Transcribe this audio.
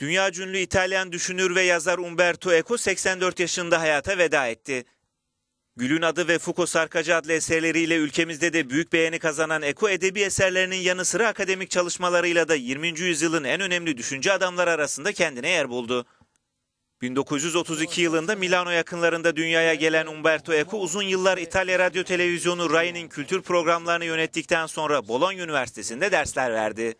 Dünya cünlü İtalyan düşünür ve yazar Umberto Eco 84 yaşında hayata veda etti. Gül'ün adı ve Foucault Sarkacı adlı eserleriyle ülkemizde de büyük beğeni kazanan Eco edebi eserlerinin yanı sıra akademik çalışmalarıyla da 20. yüzyılın en önemli düşünce adamları arasında kendine yer buldu. 1932 yılında Milano yakınlarında dünyaya gelen Umberto Eco uzun yıllar İtalya Radyo Televizyonu RAI'nin kültür programlarını yönettikten sonra Bologna Üniversitesi'nde dersler verdi.